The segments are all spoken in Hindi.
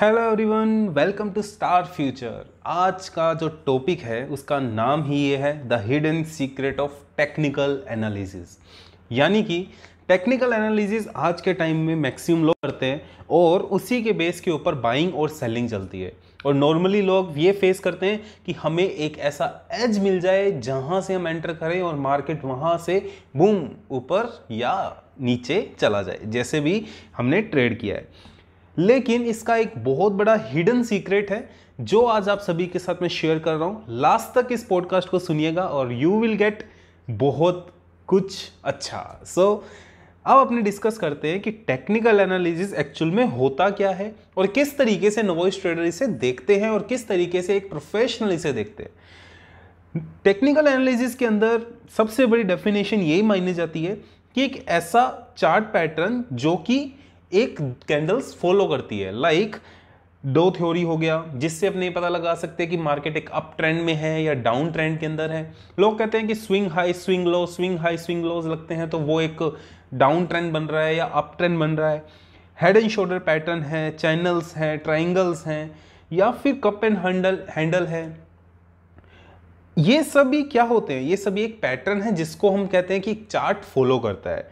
hello everyone welcome to star future आज का जो टॉपिक है उसका नाम ही ये है the hidden secret of technical analysis यानी कि टेक्निकल एनालिसिस आज के टाइम में मैक्सिमम लोग करते हैं और उसी के बेस के ऊपर बाइंग और सेलिंग चलती है और नॉर्मली लोग ये फेस करते हैं कि हमें एक ऐसा एज मिल जाए जहाँ से हम एंटर करें और मार्केट वहाँ से बूम ऊपर या नीचे चला जाए जैसे भी हमने ट्रेड किया है लेकिन इसका एक बहुत बड़ा हिडन सीक्रेट है जो आज आप सभी के साथ मैं शेयर कर रहा हूँ लास्ट तक इस पॉडकास्ट को सुनिएगा और यू विल गेट बहुत कुछ अच्छा सो so, अब अपने डिस्कस करते हैं कि टेक्निकल एनालिसिस एक्चुअल में होता क्या है और किस तरीके से नवोइस ट्रेडर इसे देखते हैं और किस तरीके से एक प्रोफेशनल इसे देखते हैं टेक्निकल एनालिसिस के अंदर सबसे बड़ी डेफिनेशन यही मानी जाती है कि एक ऐसा चार्ट पैटर्न जो कि एक कैंडल्स फॉलो करती है लाइक like, दो थ्योरी हो गया जिससे अपने पता लगा सकते हैं कि मार्केट एक अप ट्रेंड में है या डाउन ट्रेंड के अंदर है लोग कहते हैं कि swing high swing low swing high swing lows लगते हैं तो वो एक डाउन ट्रेंड बन रहा है या अप ट्रेंड बन रहा है हेड एंड शोल्डर पैटर्न है चैनल्स हैं ट्राइंगल्स हैं या फिर कप एंड हैंडल हैंडल है ये सभी क्या होते हैं ये सभी एक पैटर्न है जिसको हम कहते हैं कि चार्ट फॉलो करता है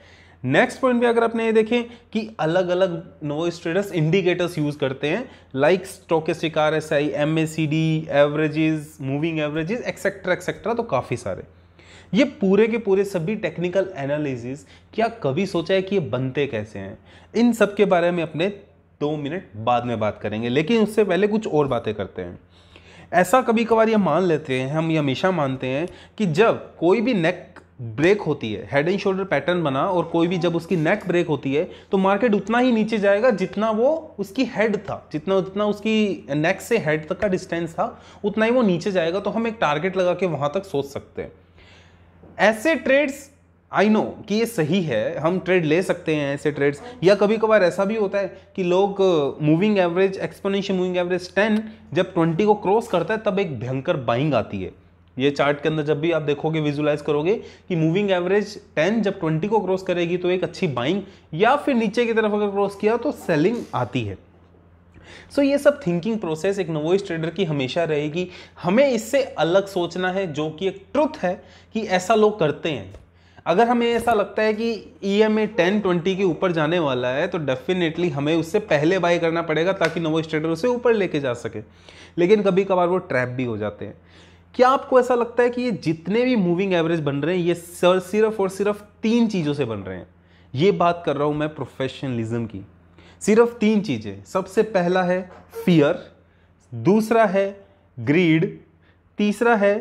नेक्स्ट पॉइंट भी अगर आपने ये देखें कि अलग अलग नो स्टेटस इंडिकेटर्स यूज करते हैं like stochastic R S I M A C D averages moving averages etcetera etcetera तो काफ़ी सारे ये पूरे के पूरे सभी टेक्निकल एनालिसिस क्या कभी सोचा है कि ये बनते कैसे हैं इन सब के बारे में अपने दो मिनट बाद में बात करेंगे लेकिन उससे पहले कुछ और बातें करते हैं ऐसा कभी कभार ये मान लेते हैं हम ये हमेशा मानते हैं कि जब कोई भी नेक ब्रेक होती है हेड एंड शोल्डर पैटर्न बना और कोई भी जब उसकी नेक ब्रेक होती है तो मार्केट उतना ही नीचे जाएगा जितना वो उसकी हेड था जितना जितना उसकी नेक से हेड तक का डिस्टेंस था उतना ही वो नीचे जाएगा तो हम एक टारगेट लगा के वहाँ तक सोच सकते हैं ऐसे ट्रेड्स आई नो कि ये सही है हम ट्रेड ले सकते हैं ऐसे ट्रेड्स या कभी कभार ऐसा भी होता है कि लोग moving average exponential moving average ten जब ट्वेंटी को क्रॉस करता है तब एक भयंकर बाइंग आती है ये चार्ट के अंदर जब भी आप देखोगे विजुलाइज करोगे कि मूविंग एवरेज 10 जब 20 को क्रॉस करेगी तो एक अच्छी बाइंग या फिर नीचे की तरफ अगर क्रॉस किया तो सेलिंग आती है सो so, ये सब थिंकिंग प्रोसेस एक नवोइ ट्रेडर की हमेशा रहेगी हमें इससे अलग सोचना है जो कि एक ट्रुथ है कि ऐसा लोग करते हैं अगर हमें ऐसा लगता है कि E M A ten twenty के ऊपर जाने वाला है तो डेफिनेटली हमें उससे पहले बाई करना पड़ेगा ताकि नवोइस ट्रेडर उसे ऊपर लेके जा सके लेकिन कभी कभार वो ट्रैप भी हो जाते हैं क्या आपको ऐसा लगता है कि ये जितने भी मूविंग एवरेज बन रहे हैं ये सर सिर्फ और सिर्फ तीन चीज़ों से बन रहे हैं ये बात कर रहा हूँ मैं प्रोफेशनलिज्म की सिर्फ तीन चीज़ें सबसे पहला है फियर दूसरा है ग्रीड तीसरा है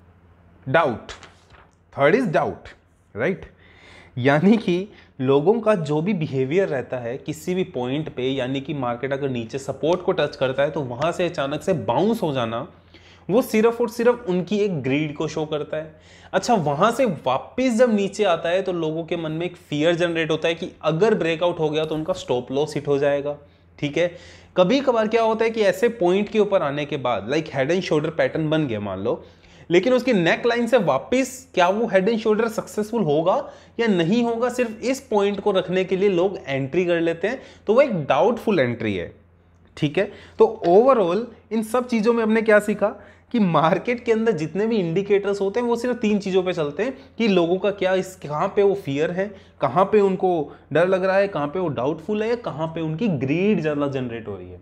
doubt third is doubt right यानी कि लोगों का जो भी बिहेवियर रहता है किसी भी पॉइंट पे यानी कि मार्केट अगर नीचे सपोर्ट को टच करता है तो वहाँ से अचानक से बाउंस हो जाना वो सिर्फ और सिर्फ उनकी एक ग्रीड को शो करता है अच्छा वहां से वापस जब नीचे आता है तो लोगों के मन में एक फियर जनरेट होता है कि अगर ब्रेकआउट हो गया तो उनका स्टॉप लॉस हिट हो जाएगा ठीक है कभी कभार क्या होता है कि ऐसे पॉइंट के ऊपर आने के बाद like head and shoulder pattern बन गया मान लो लेकिन उसकी नेक लाइन से वापस क्या वो हेड एंड शोल्डर सक्सेसफुल होगा या नहीं होगा सिर्फ इस पॉइंट को रखने के लिए लोग एंट्री कर लेते हैं तो वो एक डाउटफुल एंट्री है ठीक है तो ओवरऑल इन सब चीज़ों में हमने क्या सीखा कि मार्केट के अंदर जितने भी इंडिकेटर्स होते हैं वो सिर्फ तीन चीज़ों पे चलते हैं कि लोगों का क्या इस कहाँ पे वो फियर है कहाँ पे उनको डर लग रहा है कहाँ पे वो डाउटफुल है या कहाँ पे उनकी ग्रीड ज़्यादा जनरेट हो रही है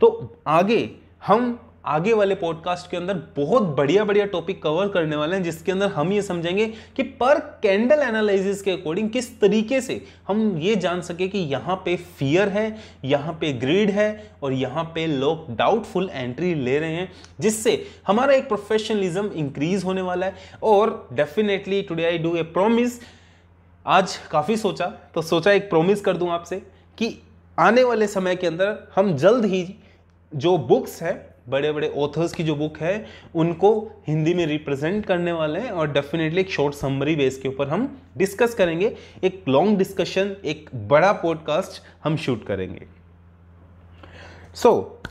तो आगे हम आगे वाले पॉडकास्ट के अंदर बहुत बढ़िया बढ़िया टॉपिक कवर करने वाले हैं जिसके अंदर हम ये समझेंगे कि पर कैंडल एनालिसिस के अकॉर्डिंग किस तरीके से हम ये जान सके कि यहाँ पे फियर है यहाँ पे ग्रीड है और यहाँ पे लोग डाउटफुल एंट्री ले रहे हैं जिससे हमारा एक प्रोफेशनलिज्म इंक्रीज होने वाला है और definitely today I do a promise आज काफ़ी सोचा तो सोचा एक प्रोमिस कर दूं आपसे कि आने वाले समय के अंदर हम जल्द ही जो बुक्स हैं बड़े बड़े ऑथर्स की जो बुक है उनको हिंदी में रिप्रेजेंट करने वाले हैं और डेफिनेटली एक शॉर्ट समरी बेस के ऊपर हम डिस्कस करेंगे एक लॉन्ग डिस्कशन एक बड़ा पॉडकास्ट हम शूट करेंगे सो so,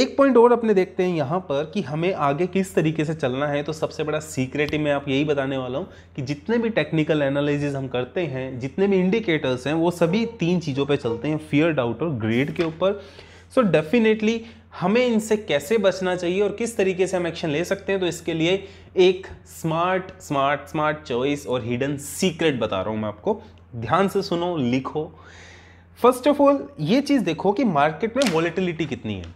एक पॉइंट और अपने देखते हैं यहाँ पर कि हमें आगे किस तरीके से चलना है तो सबसे बड़ा सीक्रेट ही मैं आप यही बताने वाला हूँ कि जितने भी टेक्निकल एनालिसिस हम करते हैं जितने भी इंडिकेटर्स हैं वो सभी तीन चीज़ों पे चलते हैं फियर डाउट और ग्रेड के ऊपर सो डेफिनेटली हमें इनसे कैसे बचना चाहिए और किस तरीके से हम एक्शन ले सकते हैं तो इसके लिए एक स्मार्ट स्मार्ट स्मार्ट चॉइस और हिडन सीक्रेट बता रहा हूँ मैं आपको ध्यान से सुनो लिखो फर्स्ट ऑफ ऑल ये चीज़ देखो कि मार्केट में वॉलिटिलिटी कितनी है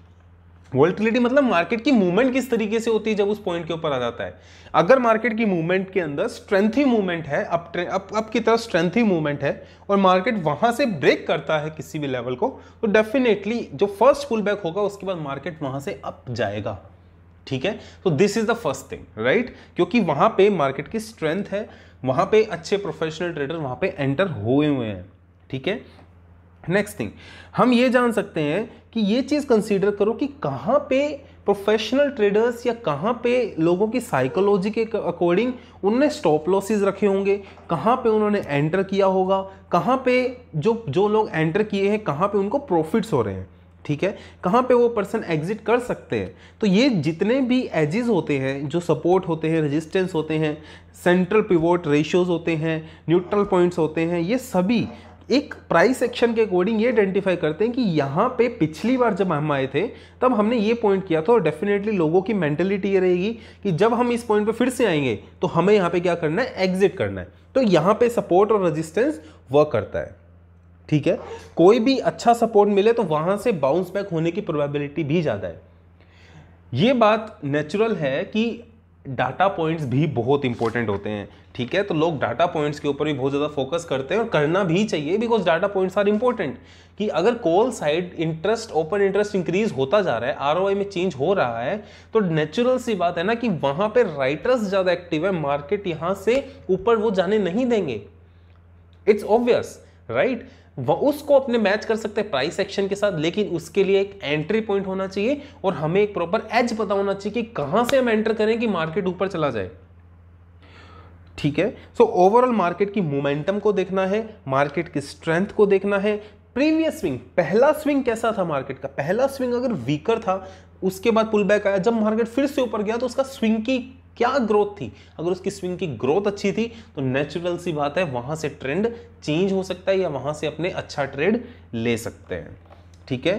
वोल्टिलिटी मतलब मार्केट की मूवमेंट किस तरीके से होती है जब उस पॉइंट के ऊपर आ जाता है अगर मार्केट की मूवमेंट के अंदर स्ट्रेंथ ही मूवमेंट है अप अप अप की तरफ स्ट्रेंथ ही मूवमेंट है और मार्केट वहां से ब्रेक करता है किसी भी लेवल को तो डेफिनेटली जो फर्स्ट पुल बैक होगा उसके बाद मार्केट वहां से अप जाएगा ठीक है तो this is the first thing right क्योंकि वहां पे मार्केट की स्ट्रेंथ है वहां पे अच्छे प्रोफेशनल ट्रेडर वहां पे एंटर हुए हुए हैं ठीक है नेक्स्ट थिंग हम ये जान सकते हैं कि ये चीज़ कंसीडर करो कि कहाँ पे प्रोफेशनल ट्रेडर्स या कहाँ पे लोगों की साइकोलॉजी के अकॉर्डिंग उनने स्टॉप लॉसेस रखे होंगे कहाँ पे उन्होंने एंटर किया होगा कहाँ पे जो जो लोग एंटर किए हैं कहाँ पे उनको प्रॉफिट्स हो रहे हैं ठीक है कहाँ पे वो पर्सन एग्जिट कर सकते हैं तो ये जितने भी एजिज होते हैं जो सपोर्ट होते हैं रेजिस्टेंस होते हैं सेंट्रल पिवोट रेशियोज होते हैं न्यूट्रल पॉइंट्स होते हैं ये सभी एक प्राइस एक्शन के अकॉर्डिंग ये आइडेंटिफाई करते हैं कि यहाँ पे पिछली बार जब हम आए थे तब हमने ये पॉइंट किया था और डेफिनेटली लोगों की मेंटेलिटी ये रहेगी कि जब हम इस पॉइंट पे फिर से आएंगे तो हमें यहाँ पे क्या करना है एग्जिट करना है तो यहाँ पे सपोर्ट और रजिस्टेंस वर्क करता है ठीक है कोई भी अच्छा सपोर्ट मिले तो वहाँ से बाउंस बैक होने की प्रोबेबिलिटी भी ज़्यादा है ये बात नेचुरल है कि डाटा पॉइंट्स भी बहुत इंपॉर्टेंट होते हैं ठीक है तो लोग डाटा पॉइंट्स के ऊपर भी बहुत ज़्यादा फोकस करते हैं और करना भी चाहिए because data points are important कि अगर call side interest open interest increase होता जा रहा है आर में चेंज हो रहा है तो नेचुरल सी बात है ना कि वहाँ पर राइटर्स ज़्यादा एक्टिव है मार्केट यहाँ से ऊपर वो जाने नहीं देंगे इट्स ऑब्वियस राइट वह उसको अपने मैच कर सकते हैं प्राइस एक्शन के साथ लेकिन उसके लिए एक एंट्री पॉइंट होना चाहिए और हमें एक प्रॉपर एज पता होना चाहिए कि कहां से हम एंटर करें कि मार्केट ऊपर चला जाए ठीक है सो ओवरऑल मार्केट की मोमेंटम को देखना है मार्केट की स्ट्रेंथ को देखना है प्रीवियस स्विंग पहला स्विंग कैसा था मार्केट का पहला स्विंग अगर वीकर था उसके बाद पुल बैक आया जब मार्केट फिर से ऊपर गया तो उसका स्विंग की क्या ग्रोथ थी अगर उसकी स्विंग की ग्रोथ अच्छी थी तो नेचुरल सी बात है वहां से ट्रेंड चेंज हो सकता है या वहां से अपने अच्छा ट्रेड ले सकते हैं ठीक है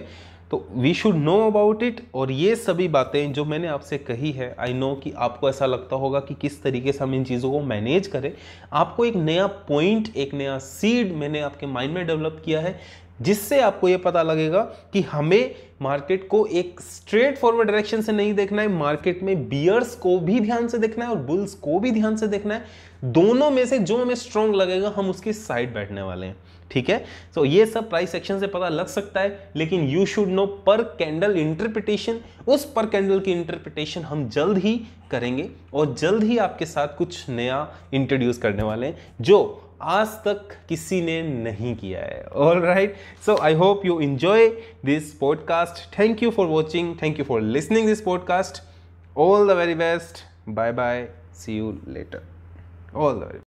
तो we should know about it और ये सभी बातें जो मैंने आपसे कही है आई नो कि आपको ऐसा लगता होगा कि किस तरीके से हम इन चीज़ों को मैनेज करें आपको एक नया पॉइंट एक नया सीड मैंने आपके माइंड में डेवलप किया है जिससे आपको ये पता लगेगा कि हमें मार्केट को एक स्ट्रेट फॉरवर्ड डायरेक्शन से नहीं देखना है मार्केट में बियर्स को भी ध्यान से देखना है और बुल्स को भी ध्यान से देखना है दोनों में से जो हमें स्ट्रांग लगेगा हम उसकी साइड बैठने वाले हैं ठीक है सो so, ये सब प्राइस सेक्शन से पता लग सकता है लेकिन यू शुड नो पर कैंडल इंटरप्रिटेशन उस पर कैंडल की इंटरप्रिटेशन हम जल्द ही करेंगे और जल्द ही आपके साथ कुछ नया इंट्रोड्यूस करने वाले हैं जो आज तक किसी ने नहीं किया है all right so I hope you enjoy this podcast podcast thank you for watching thank you for listening this podcast all the very best bye bye see you later all the very